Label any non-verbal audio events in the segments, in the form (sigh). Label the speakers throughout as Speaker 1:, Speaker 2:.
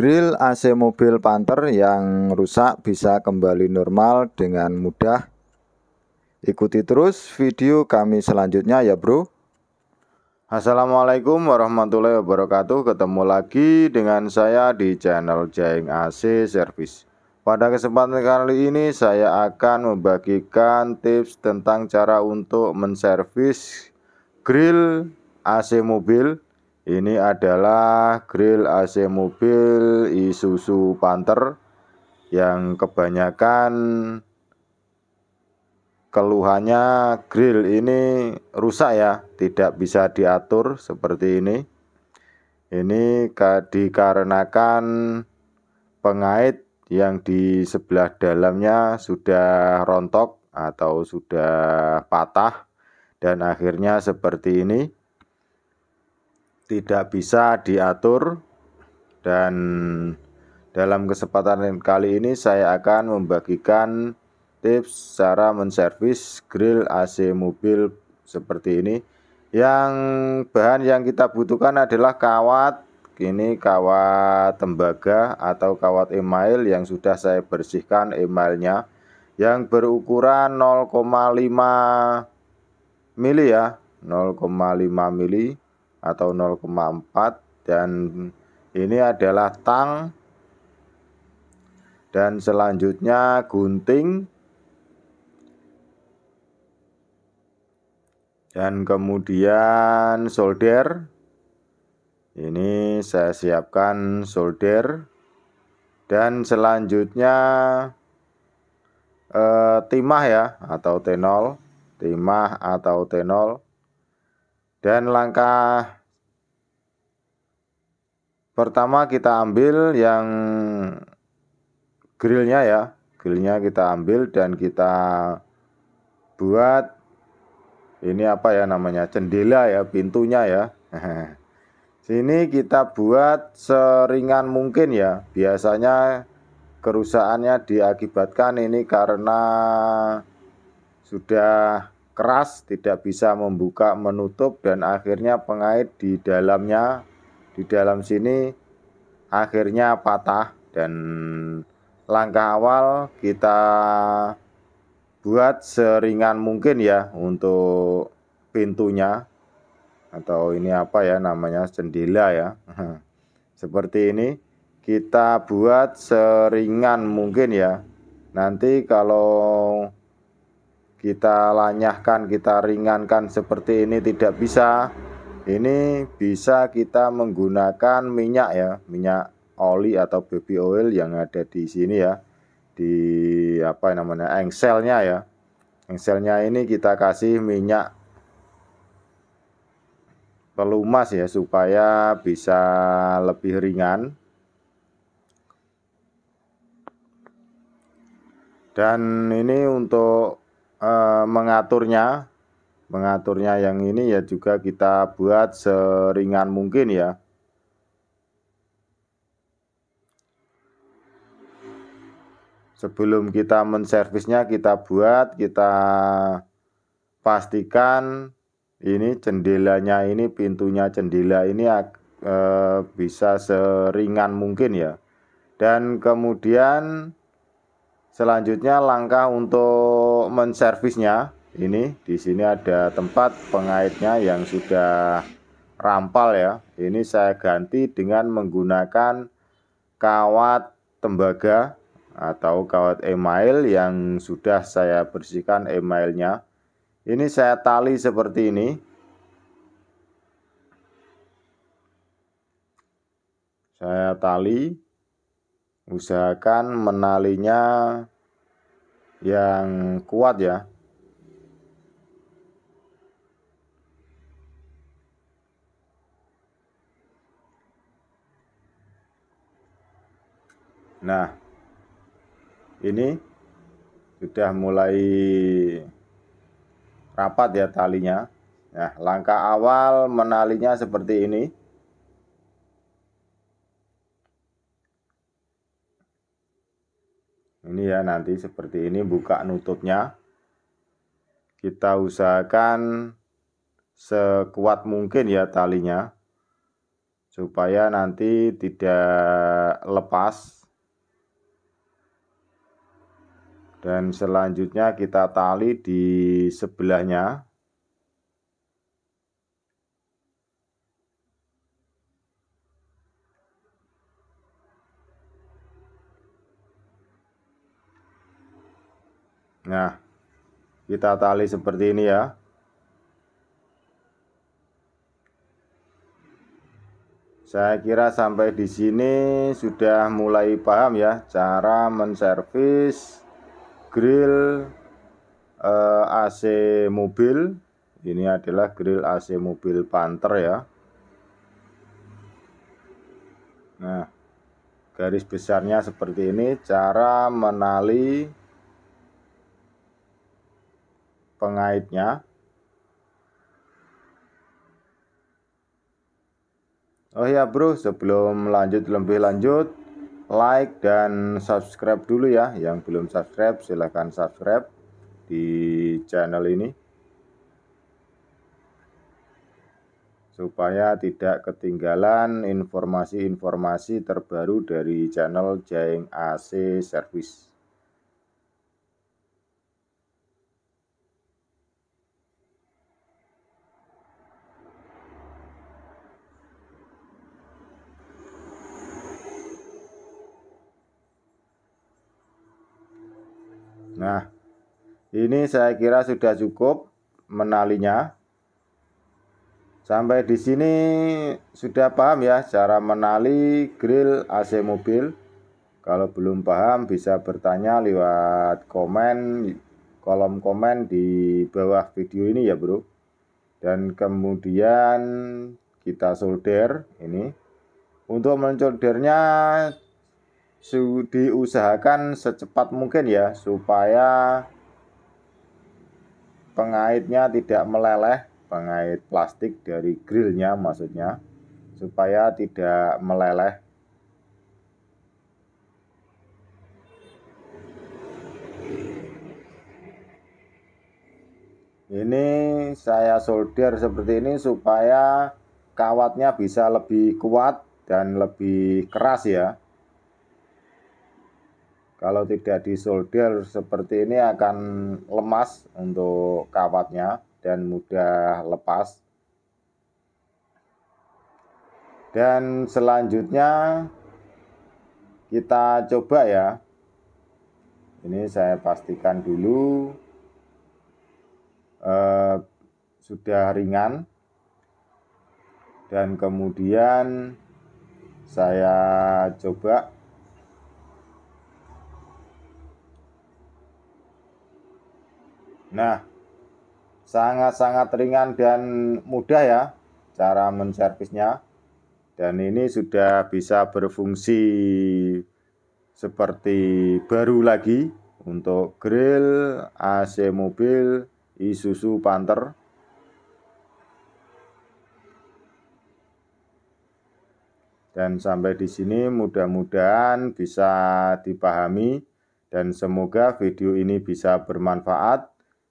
Speaker 1: Grill AC mobil Panther yang rusak bisa kembali normal dengan mudah. Ikuti terus video kami selanjutnya ya bro. Assalamualaikum warahmatullahi wabarakatuh. Ketemu lagi dengan saya di channel Jaing AC Service. Pada kesempatan kali ini saya akan membagikan tips tentang cara untuk menservis grill AC mobil ini adalah grill AC mobil Isuzu Panther yang kebanyakan keluhannya grill ini rusak ya, tidak bisa diatur seperti ini. Ini dikarenakan pengait yang di sebelah dalamnya sudah rontok atau sudah patah dan akhirnya seperti ini tidak bisa diatur dan dalam kesempatan kali ini saya akan membagikan tips cara menservis grill AC mobil seperti ini yang bahan yang kita butuhkan adalah kawat ini kawat tembaga atau kawat email yang sudah saya bersihkan emailnya yang berukuran 0,5 mili ya 0,5 mili atau 0,4 dan ini adalah tang dan selanjutnya gunting dan kemudian solder ini saya siapkan solder dan selanjutnya eh, timah ya atau tenol timah atau tenol dan langkah pertama kita ambil yang grillnya ya. Grillnya kita ambil dan kita buat ini apa ya namanya jendela ya pintunya ya (laughs) sini kita buat seringan mungkin ya biasanya kerusakannya diakibatkan ini karena sudah keras, tidak bisa membuka, menutup, dan akhirnya pengait di dalamnya, di dalam sini akhirnya patah. Dan langkah awal kita buat seringan mungkin ya untuk pintunya atau ini apa ya namanya jendela ya (laughs) seperti ini kita buat seringan mungkin ya nanti kalau kita lanyahkan, kita ringankan seperti ini tidak bisa. Ini bisa kita menggunakan minyak ya, minyak oli atau baby oil yang ada di sini ya. Di apa namanya? engselnya ya. Engselnya ini kita kasih minyak pelumas ya supaya bisa lebih ringan. Dan ini untuk Eh, mengaturnya mengaturnya yang ini ya juga kita buat seringan mungkin ya sebelum kita menservisnya kita buat kita pastikan ini jendelanya ini pintunya jendela ini eh, bisa seringan mungkin ya dan kemudian Selanjutnya langkah untuk menservisnya. Ini di sini ada tempat pengaitnya yang sudah rampal ya. Ini saya ganti dengan menggunakan kawat tembaga atau kawat email yang sudah saya bersihkan emailnya. Ini saya tali seperti ini. Saya tali usahakan menalinya yang kuat ya Nah, ini sudah mulai rapat ya talinya. Nah, langkah awal menalinya seperti ini. ini ya nanti seperti ini buka nutupnya kita usahakan sekuat mungkin ya talinya supaya nanti tidak lepas dan selanjutnya kita tali di sebelahnya Nah, kita tali seperti ini ya. Saya kira sampai di sini sudah mulai paham ya cara menservis grill eh, AC mobil. Ini adalah grill AC mobil Panther ya. Nah, garis besarnya seperti ini cara menali pengaitnya. Oh ya bro, sebelum lanjut lebih lanjut, like dan subscribe dulu ya. Yang belum subscribe silahkan subscribe di channel ini. Supaya tidak ketinggalan informasi-informasi terbaru dari channel Jaing AC Service. Nah, ini saya kira sudah cukup menalinya. Sampai di sini sudah paham ya cara menali grill AC mobil. Kalau belum paham bisa bertanya lewat komen kolom komen di bawah video ini ya bro. Dan kemudian kita solder ini. Untuk mensoldernya diusahakan secepat mungkin ya supaya pengaitnya tidak meleleh pengait plastik dari grillnya maksudnya supaya tidak meleleh ini saya solder seperti ini supaya kawatnya bisa lebih kuat dan lebih keras ya kalau tidak disolder seperti ini akan lemas untuk kawatnya dan mudah lepas. Dan selanjutnya kita coba ya. Ini saya pastikan dulu eh, sudah ringan. Dan kemudian saya coba Nah, sangat-sangat ringan dan mudah ya cara menservisnya. Dan ini sudah bisa berfungsi seperti baru lagi untuk grill, AC mobil, Isuzu Panther. Dan sampai di sini mudah-mudahan bisa dipahami dan semoga video ini bisa bermanfaat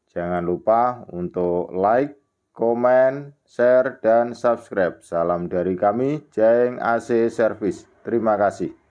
Speaker 1: Jangan lupa untuk like, komen, share, dan subscribe. Salam dari kami, Jeng AC Service. Terima kasih.